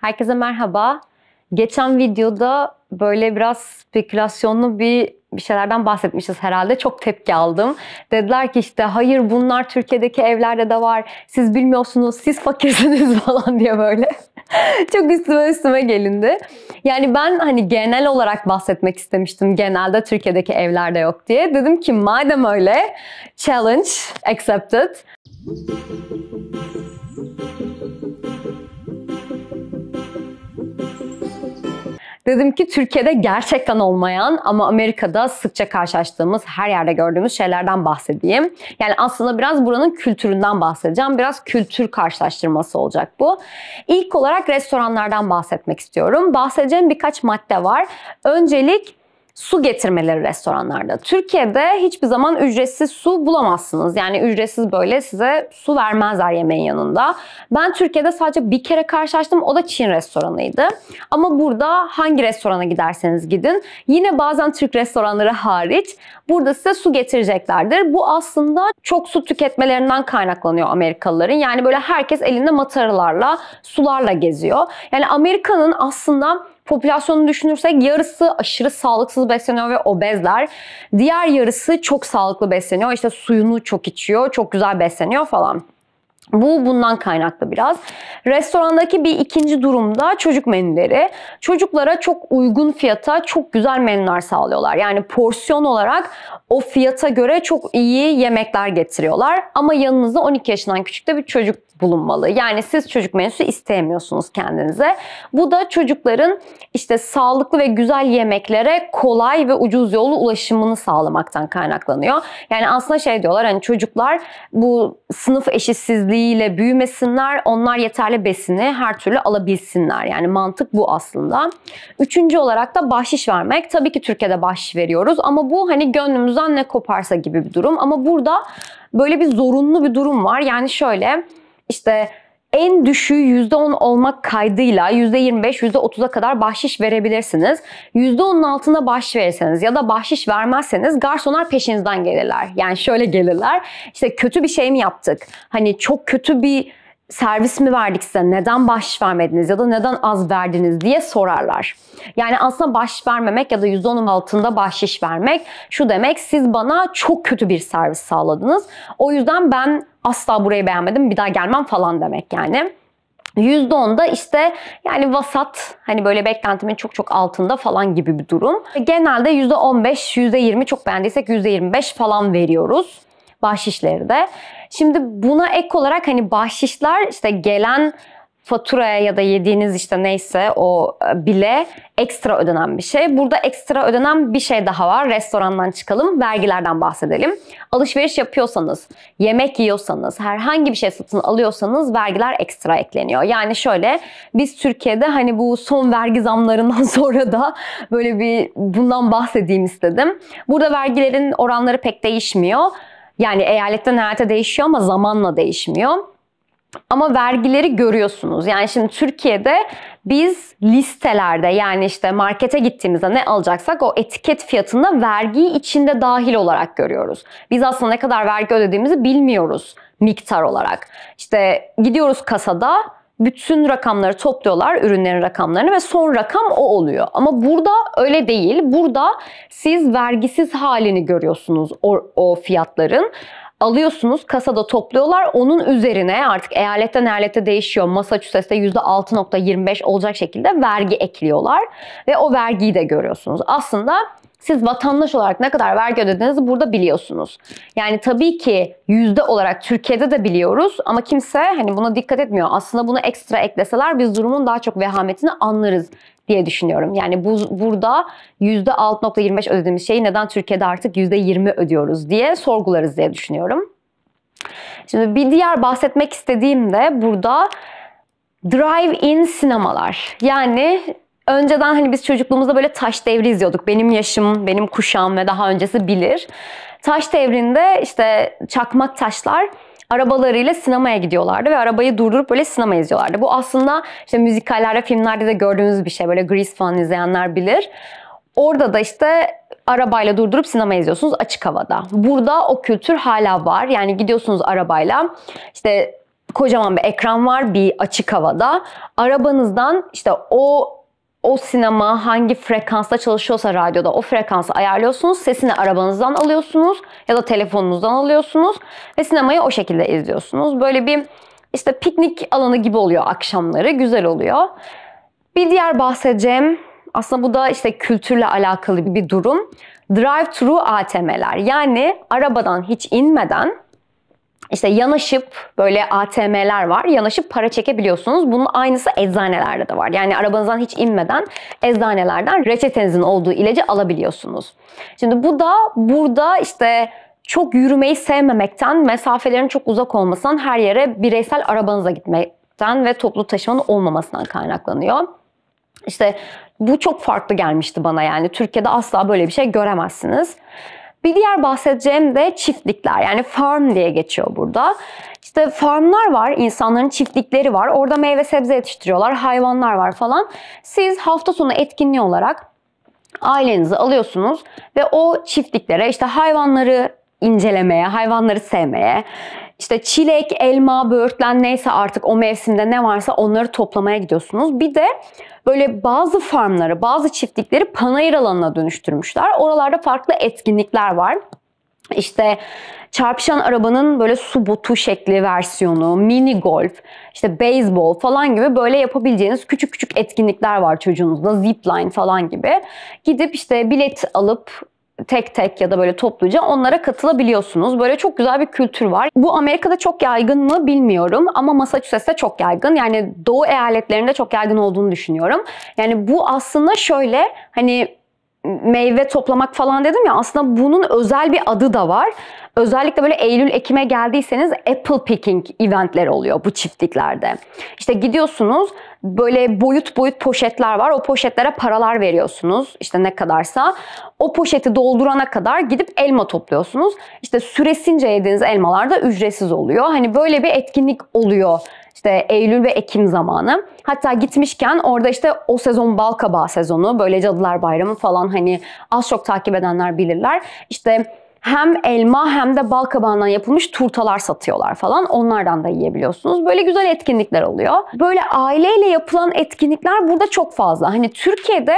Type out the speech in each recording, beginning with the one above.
Herkese merhaba. Geçen videoda böyle biraz spekülasyonlu bir bir şeylerden bahsetmişiz herhalde. Çok tepki aldım. Dediler ki işte hayır bunlar Türkiye'deki evlerde de var. Siz bilmiyorsunuz, siz fakirsiniz falan diye böyle. Çok üstüme üstüme gelindi. Yani ben hani genel olarak bahsetmek istemiştim. Genelde Türkiye'deki evlerde yok diye. Dedim ki madem öyle challenge accepted. Dedim ki Türkiye'de gerçekten olmayan ama Amerika'da sıkça karşılaştığımız, her yerde gördüğümüz şeylerden bahsedeyim. Yani aslında biraz buranın kültüründen bahsedeceğim. Biraz kültür karşılaştırması olacak bu. İlk olarak restoranlardan bahsetmek istiyorum. Bahsedeceğim birkaç madde var. Öncelik su getirmeleri restoranlarda. Türkiye'de hiçbir zaman ücretsiz su bulamazsınız. Yani ücretsiz böyle size su vermezler yemeğin yanında. Ben Türkiye'de sadece bir kere karşılaştım. O da Çin restoranıydı. Ama burada hangi restorana giderseniz gidin. Yine bazen Türk restoranları hariç burada size su getireceklerdir. Bu aslında çok su tüketmelerinden kaynaklanıyor Amerikalıların. Yani böyle herkes elinde mataralarla, sularla geziyor. Yani Amerika'nın aslında Popülasyonunu düşünürsek yarısı aşırı sağlıksız besleniyor ve obezler. Diğer yarısı çok sağlıklı besleniyor. İşte suyunu çok içiyor, çok güzel besleniyor falan. Bu bundan kaynaklı biraz. Restorandaki bir ikinci durumda çocuk menüleri. Çocuklara çok uygun fiyata çok güzel menüler sağlıyorlar. Yani porsiyon olarak o fiyata göre çok iyi yemekler getiriyorlar. Ama yanınızda 12 yaşından küçük de bir çocuk bulunmalı. Yani siz çocuk menüsü istemiyorsunuz kendinize. Bu da çocukların işte sağlıklı ve güzel yemeklere kolay ve ucuz yolu ulaşımını sağlamaktan kaynaklanıyor. Yani aslında şey diyorlar hani çocuklar bu sınıf eşitsizliğiyle büyümesinler. Onlar yeterli besini her türlü alabilsinler. Yani mantık bu aslında. Üçüncü olarak da bahşiş vermek. Tabii ki Türkiye'de bahşiş veriyoruz ama bu hani gönlümüzden ne koparsa gibi bir durum. Ama burada böyle bir zorunlu bir durum var. Yani şöyle işte en düşüğü %10 olmak kaydıyla %25, %30'a kadar bahşiş verebilirsiniz. %10'un altında bahşiş verirseniz ya da bahşiş vermezseniz garsonlar peşinizden gelirler. Yani şöyle gelirler. İşte kötü bir şey mi yaptık? Hani çok kötü bir servis mi verdik size? Neden bahşiş vermediniz ya da neden az verdiniz diye sorarlar. Yani aslında bahşiş vermemek ya da %10'un altında bahşiş vermek şu demek siz bana çok kötü bir servis sağladınız. O yüzden ben asla burayı beğenmedim bir daha gelmem falan demek yani. %10'da işte yani vasat hani böyle beklentimin çok çok altında falan gibi bir durum. Genelde %15, %20 çok beğendiysek %25 falan veriyoruz bahşişleri de. Şimdi buna ek olarak hani bahşişler işte gelen faturaya ya da yediğiniz işte neyse o e, bile ekstra ödenen bir şey. Burada ekstra ödenen bir şey daha var. Restorandan çıkalım, vergilerden bahsedelim. Alışveriş yapıyorsanız, yemek yiyorsanız, herhangi bir şey satın alıyorsanız vergiler ekstra ekleniyor. Yani şöyle biz Türkiye'de hani bu son vergi zamlarından sonra da böyle bir bundan bahsedeyim istedim. Burada vergilerin oranları pek değişmiyor. Yani eyaletten eyalete değişiyor ama zamanla değişmiyor. Ama vergileri görüyorsunuz. Yani şimdi Türkiye'de biz listelerde yani işte markete gittiğimizde ne alacaksak o etiket fiyatında vergiyi içinde dahil olarak görüyoruz. Biz aslında ne kadar vergi ödediğimizi bilmiyoruz miktar olarak. İşte gidiyoruz kasada bütün rakamları topluyorlar, ürünlerin rakamlarını ve son rakam o oluyor. Ama burada öyle değil. Burada siz vergisiz halini görüyorsunuz o, o fiyatların alıyorsunuz kasada topluyorlar. Onun üzerine artık eyaletten eyalete değişiyor. Massachusetts'te %6.25 olacak şekilde vergi ekliyorlar ve o vergiyi de görüyorsunuz. Aslında siz vatandaş olarak ne kadar vergi ödediğinizi burada biliyorsunuz. Yani tabii ki yüzde olarak Türkiye'de de biliyoruz ama kimse hani buna dikkat etmiyor. Aslında bunu ekstra ekleseler biz durumun daha çok vehametini anlarız diye düşünüyorum. Yani bu, burada %6.25 ödediğimiz şeyi neden Türkiye'de artık yüzde %20 ödüyoruz diye sorgularız diye düşünüyorum. Şimdi bir diğer bahsetmek istediğim de burada drive-in sinemalar. Yani önceden hani biz çocukluğumuzda böyle taş devri izliyorduk. Benim yaşım, benim kuşağım ve daha öncesi bilir. Taş devrinde işte çakmak taşlar arabalarıyla sinemaya gidiyorlardı ve arabayı durdurup böyle sinema izliyorlardı. Bu aslında işte müzikallerde, filmlerde de gördüğümüz bir şey. Böyle Grease falan izleyenler bilir. Orada da işte arabayla durdurup sinema izliyorsunuz açık havada. Burada o kültür hala var. Yani gidiyorsunuz arabayla işte kocaman bir ekran var bir açık havada. Arabanızdan işte o o sinema hangi frekansta çalışıyorsa radyoda o frekansı ayarlıyorsunuz. Sesini arabanızdan alıyorsunuz ya da telefonunuzdan alıyorsunuz ve sinemayı o şekilde izliyorsunuz. Böyle bir işte piknik alanı gibi oluyor akşamları. Güzel oluyor. Bir diğer bahsedeceğim aslında bu da işte kültürle alakalı bir durum. Drive-thru ATM'ler. Yani arabadan hiç inmeden işte yanaşıp böyle ATM'ler var. Yanaşıp para çekebiliyorsunuz. Bunun aynısı eczanelerde de var. Yani arabanızdan hiç inmeden eczanelerden reçetenizin olduğu ilacı alabiliyorsunuz. Şimdi bu da burada işte çok yürümeyi sevmemekten, mesafelerin çok uzak olmasından, her yere bireysel arabanıza gitmekten ve toplu taşımanın olmamasından kaynaklanıyor. İşte bu çok farklı gelmişti bana yani. Türkiye'de asla böyle bir şey göremezsiniz. Bir diğer bahsedeceğim de çiftlikler. Yani farm diye geçiyor burada. İşte farmlar var, insanların çiftlikleri var. Orada meyve sebze yetiştiriyorlar, hayvanlar var falan. Siz hafta sonu etkinliği olarak ailenizi alıyorsunuz ve o çiftliklere işte hayvanları incelemeye, hayvanları sevmeye, işte çilek, elma, böğürtlen neyse artık o mevsimde ne varsa onları toplamaya gidiyorsunuz. Bir de böyle bazı farmları, bazı çiftlikleri panayır alanına dönüştürmüşler. Oralarda farklı etkinlikler var. İşte çarpışan arabanın böyle su botu şekli versiyonu, mini golf, işte beyzbol falan gibi böyle yapabileceğiniz küçük küçük etkinlikler var çocuğunuzla. Zipline falan gibi. Gidip işte bilet alıp tek tek ya da böyle topluca onlara katılabiliyorsunuz. Böyle çok güzel bir kültür var. Bu Amerika'da çok yaygın mı bilmiyorum ama Massachusetts'te çok yaygın. Yani doğu eyaletlerinde çok yaygın olduğunu düşünüyorum. Yani bu aslında şöyle hani meyve toplamak falan dedim ya aslında bunun özel bir adı da var. Özellikle böyle Eylül-Ekim'e geldiyseniz apple picking eventler oluyor bu çiftliklerde. İşte gidiyorsunuz böyle boyut boyut poşetler var. O poşetlere paralar veriyorsunuz. işte ne kadarsa. O poşeti doldurana kadar gidip elma topluyorsunuz. İşte süresince yediğiniz elmalar da ücretsiz oluyor. Hani böyle bir etkinlik oluyor işte Eylül ve Ekim zamanı. Hatta gitmişken orada işte o sezon bal sezonu, böyle Cadılar Bayramı falan hani az çok takip edenler bilirler. İşte hem elma hem de bal kabağından yapılmış turtalar satıyorlar falan. Onlardan da yiyebiliyorsunuz. Böyle güzel etkinlikler oluyor. Böyle aileyle yapılan etkinlikler burada çok fazla. Hani Türkiye'de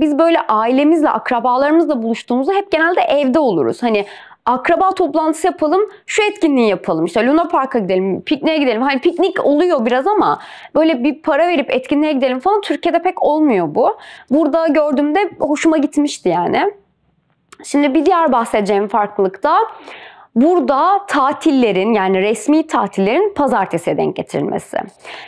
biz böyle ailemizle, akrabalarımızla buluştuğumuzda hep genelde evde oluruz. Hani akraba toplantısı yapalım, şu etkinliği yapalım. İşte Luna Park'a gidelim, pikniğe gidelim. Hani piknik oluyor biraz ama böyle bir para verip etkinliğe gidelim falan Türkiye'de pek olmuyor bu. Burada gördüğümde hoşuma gitmişti yani. Şimdi bir diğer bahsedeceğim farklılık da Burada tatillerin yani resmi tatillerin pazartesiye denk getirilmesi.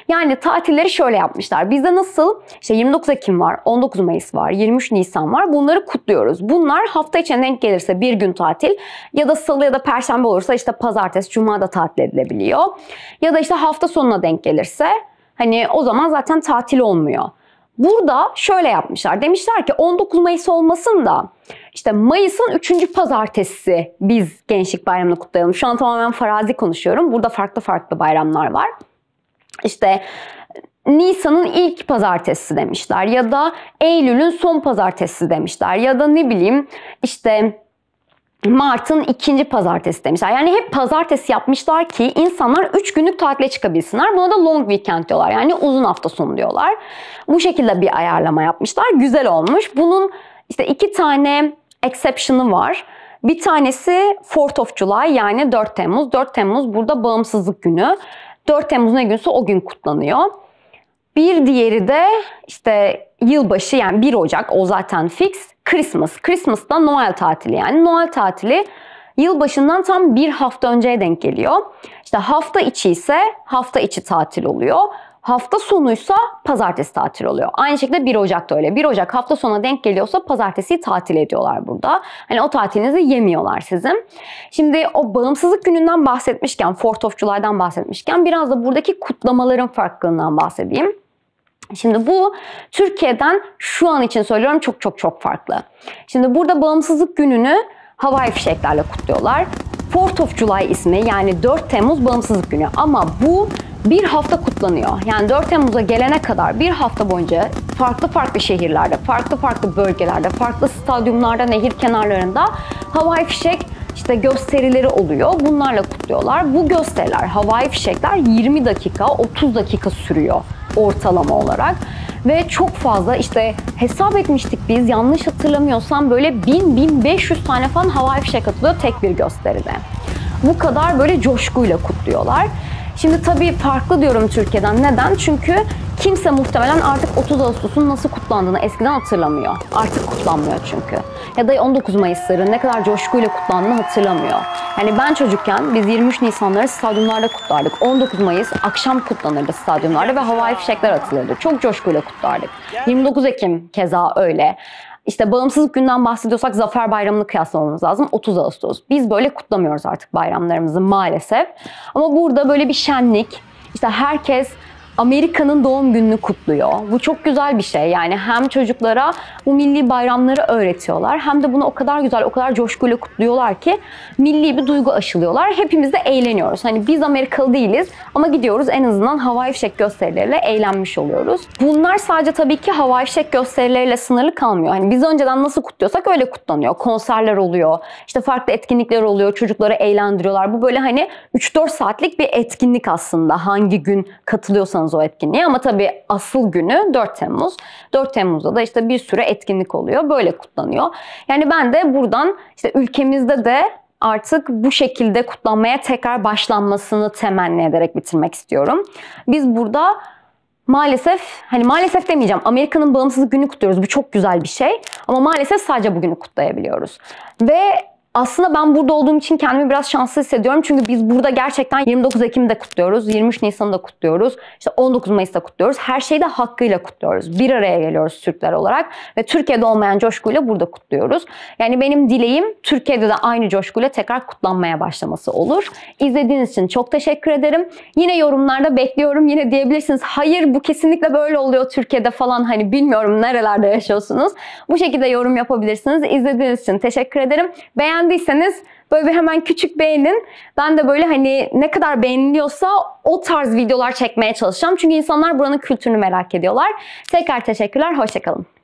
Yani tatilleri şöyle yapmışlar. Bizde nasıl işte 29 Ekim var, 19 Mayıs var, 23 Nisan var. Bunları kutluyoruz. Bunlar hafta içine denk gelirse bir gün tatil ya da salı ya da perşembe olursa işte pazartesi, cuma da tatil edilebiliyor. Ya da işte hafta sonuna denk gelirse hani o zaman zaten tatil olmuyor. Burada şöyle yapmışlar. Demişler ki 19 Mayıs olmasın da işte Mayıs'ın 3. pazartesi biz Gençlik Bayramı'nı kutlayalım. Şu an tamamen farazi konuşuyorum. Burada farklı farklı bayramlar var. İşte Nisan'ın ilk pazartesi demişler ya da Eylül'ün son pazartesi demişler ya da ne bileyim işte Mart'ın ikinci pazartesi demişler. Yani hep pazartesi yapmışlar ki insanlar 3 günlük tatile çıkabilsinler. Buna da long weekend diyorlar. Yani uzun hafta sonu diyorlar. Bu şekilde bir ayarlama yapmışlar. Güzel olmuş. Bunun işte iki tane exception'ı var. Bir tanesi 4th of July yani 4 Temmuz. 4 Temmuz burada bağımsızlık günü. 4 Temmuz ne günse o gün kutlanıyor. Bir diğeri de işte yılbaşı yani 1 Ocak o zaten fix. Christmas. Christmas da Noel tatili yani. Noel tatili yılbaşından tam bir hafta önceye denk geliyor. İşte hafta içi ise hafta içi tatil oluyor. Hafta sonuysa pazartesi tatil oluyor. Aynı şekilde 1 Ocak da öyle. 1 Ocak hafta sonuna denk geliyorsa pazartesi tatil ediyorlar burada. Hani o tatilinizi yemiyorlar sizin. Şimdi o bağımsızlık gününden bahsetmişken, 4 of July'dan bahsetmişken biraz da buradaki kutlamaların farklılığından bahsedeyim. Şimdi bu Türkiye'den şu an için söylüyorum çok çok çok farklı. Şimdi burada bağımsızlık gününü havai fişeklerle kutluyorlar. 4 of July ismi yani 4 Temmuz bağımsızlık günü ama bu bir hafta kutlanıyor. Yani 4 Temmuz'a gelene kadar bir hafta boyunca farklı farklı şehirlerde, farklı farklı bölgelerde, farklı stadyumlarda, nehir kenarlarında havai fişek işte gösterileri oluyor. Bunlarla kutluyorlar. Bu gösteriler, havai fişekler 20 dakika, 30 dakika sürüyor ortalama olarak. Ve çok fazla işte hesap etmiştik biz yanlış hatırlamıyorsam böyle 1000-1500 tane falan havai fişek atılıyor tek bir gösteride. Bu kadar böyle coşkuyla kutluyorlar. Şimdi tabii farklı diyorum Türkiye'den. Neden? Çünkü kimse muhtemelen artık 30 Ağustos'un nasıl kutlandığını eskiden hatırlamıyor. Artık kutlanmıyor çünkü. Ya da 19 Mayıs'ları ne kadar coşkuyla kutlandığını hatırlamıyor. Yani ben çocukken biz 23 Nisan'ları stadyumlarda kutlardık. 19 Mayıs akşam kutlanırdı stadyumlarda ve havai fişekler atılırdı. Çok coşkuyla kutlardık. 29 Ekim keza öyle. İşte bağımsızlık günden bahsediyorsak Zafer Bayramı'nı kıyaslamamız lazım. 30 Ağustos. Biz böyle kutlamıyoruz artık bayramlarımızı maalesef. Ama burada böyle bir şenlik, işte herkes Amerika'nın doğum gününü kutluyor. Bu çok güzel bir şey. Yani hem çocuklara bu milli bayramları öğretiyorlar hem de bunu o kadar güzel, o kadar coşkuyla kutluyorlar ki milli bir duygu aşılıyorlar. Hepimiz de eğleniyoruz. Hani biz Amerikalı değiliz ama gidiyoruz en azından havai fişek gösterileriyle eğlenmiş oluyoruz. Bunlar sadece tabii ki havai fişek gösterileriyle sınırlı kalmıyor. Hani biz önceden nasıl kutluyorsak öyle kutlanıyor. Konserler oluyor, işte farklı etkinlikler oluyor, çocukları eğlendiriyorlar. Bu böyle hani 3-4 saatlik bir etkinlik aslında hangi gün katılıyorsanız yapıyorsunuz o etkinliği ama tabii asıl günü 4 Temmuz. 4 Temmuz'da da işte bir sürü etkinlik oluyor. Böyle kutlanıyor. Yani ben de buradan işte ülkemizde de artık bu şekilde kutlanmaya tekrar başlanmasını temenni ederek bitirmek istiyorum. Biz burada maalesef hani maalesef demeyeceğim Amerika'nın bağımsızlık günü kutluyoruz. Bu çok güzel bir şey. Ama maalesef sadece bugünü kutlayabiliyoruz. Ve aslında ben burada olduğum için kendimi biraz şanslı hissediyorum. Çünkü biz burada gerçekten 29 Ekim'de kutluyoruz, 23 Nisan'da kutluyoruz, işte 19 Mayıs'ta kutluyoruz. Her şeyi de hakkıyla kutluyoruz. Bir araya geliyoruz Türkler olarak ve Türkiye'de olmayan coşkuyla burada kutluyoruz. Yani benim dileğim Türkiye'de de aynı coşkuyla tekrar kutlanmaya başlaması olur. İzlediğiniz için çok teşekkür ederim. Yine yorumlarda bekliyorum. Yine diyebilirsiniz hayır bu kesinlikle böyle oluyor Türkiye'de falan hani bilmiyorum nerelerde yaşıyorsunuz. Bu şekilde yorum yapabilirsiniz. İzlediğiniz için teşekkür ederim. Beğen beğendiyseniz böyle bir hemen küçük beğenin. Ben de böyle hani ne kadar beğeniliyorsa o tarz videolar çekmeye çalışacağım. Çünkü insanlar buranın kültürünü merak ediyorlar. Tekrar teşekkürler, hoşçakalın.